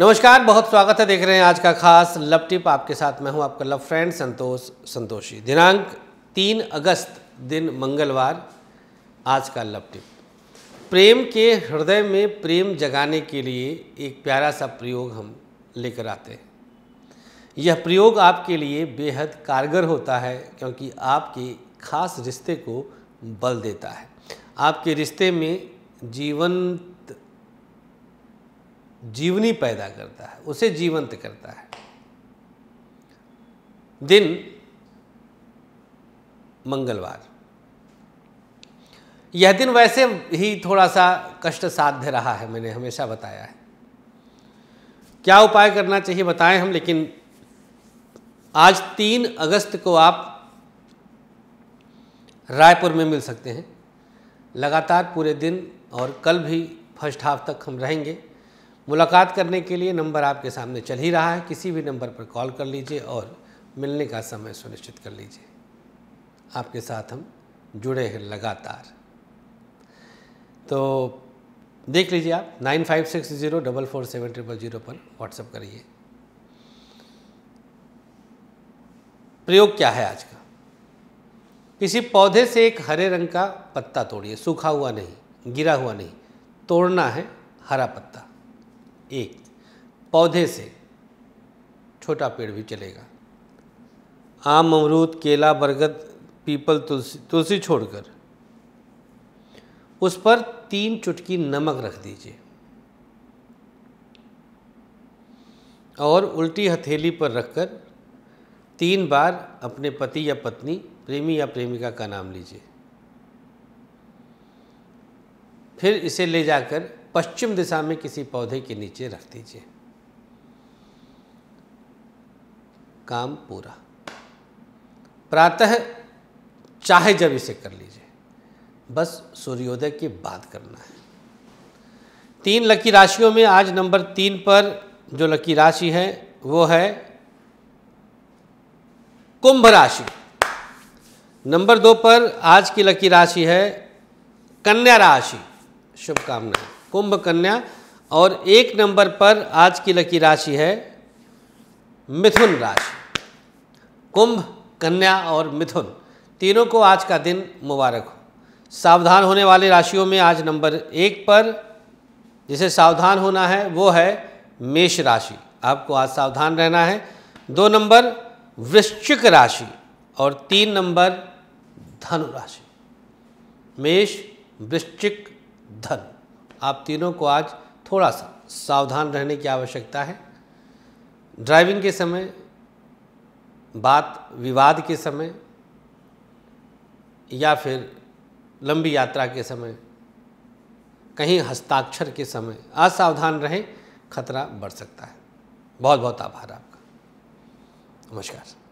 नमस्कार बहुत स्वागत है देख रहे हैं आज का खास लव टिप आपके साथ मैं हूं आपका लव फ्रेंड संतोष संतोषी दिनांक तीन अगस्त दिन मंगलवार आज का लव टिप प्रेम के हृदय में प्रेम जगाने के लिए एक प्यारा सा प्रयोग हम लेकर आते हैं यह प्रयोग आपके लिए बेहद कारगर होता है क्योंकि आपके खास रिश्ते को बल देता है आपके रिश्ते में जीवन जीवनी पैदा करता है उसे जीवंत करता है दिन मंगलवार यह दिन वैसे ही थोड़ा सा कष्ट साध्य रहा है मैंने हमेशा बताया है क्या उपाय करना चाहिए बताएं हम लेकिन आज तीन अगस्त को आप रायपुर में मिल सकते हैं लगातार पूरे दिन और कल भी फर्स्ट हाफ तक हम रहेंगे मुलाकात करने के लिए नंबर आपके सामने चल ही रहा है किसी भी नंबर पर कॉल कर लीजिए और मिलने का समय सुनिश्चित कर लीजिए आपके साथ हम जुड़े हैं लगातार तो देख लीजिए आप nine five six zero double four seven triple zero पर व्हाट्सएप करिए प्रयोग क्या है आज का किसी पौधे से एक हरे रंग का पत्ता तोड़िए सूखा हुआ नहीं गिरा हुआ नहीं तोड़ना है हरा पत्ता एक पौधे से छोटा पेड़ भी चलेगा आम अमरूद केला बरगद पीपल तुलसी तुलसी छोड़कर उस पर तीन चुटकी नमक रख दीजिए और उल्टी हथेली पर रखकर तीन बार अपने पति या पत्नी प्रेमी या प्रेमिका का नाम लीजिए फिर इसे ले जाकर पश्चिम दिशा में किसी पौधे के नीचे रख दीजिए काम पूरा प्रातः चाहे जब इसे कर लीजिए बस सूर्योदय के बाद करना है तीन लकी राशियों में आज नंबर तीन पर जो लकी राशि है वो है कुंभ राशि नंबर दो पर आज की लकी राशि है कन्या राशि शुभकामनाएं कुंभ कन्या और एक नंबर पर आज की लकी राशि है मिथुन राशि कुंभ कन्या और मिथुन तीनों को आज का दिन मुबारक हो सावधान होने वाली राशियों में आज नंबर एक पर जिसे सावधान होना है वो है मेष राशि आपको आज सावधान रहना है दो नंबर वृश्चिक राशि और तीन नंबर धनु राशि मेष वृश्चिक धनु आप तीनों को आज थोड़ा सा सावधान रहने की आवश्यकता है ड्राइविंग के समय बात विवाद के समय या फिर लंबी यात्रा के समय कहीं हस्ताक्षर के समय असावधान रहें खतरा बढ़ सकता है बहुत बहुत आभार आपका नमस्कार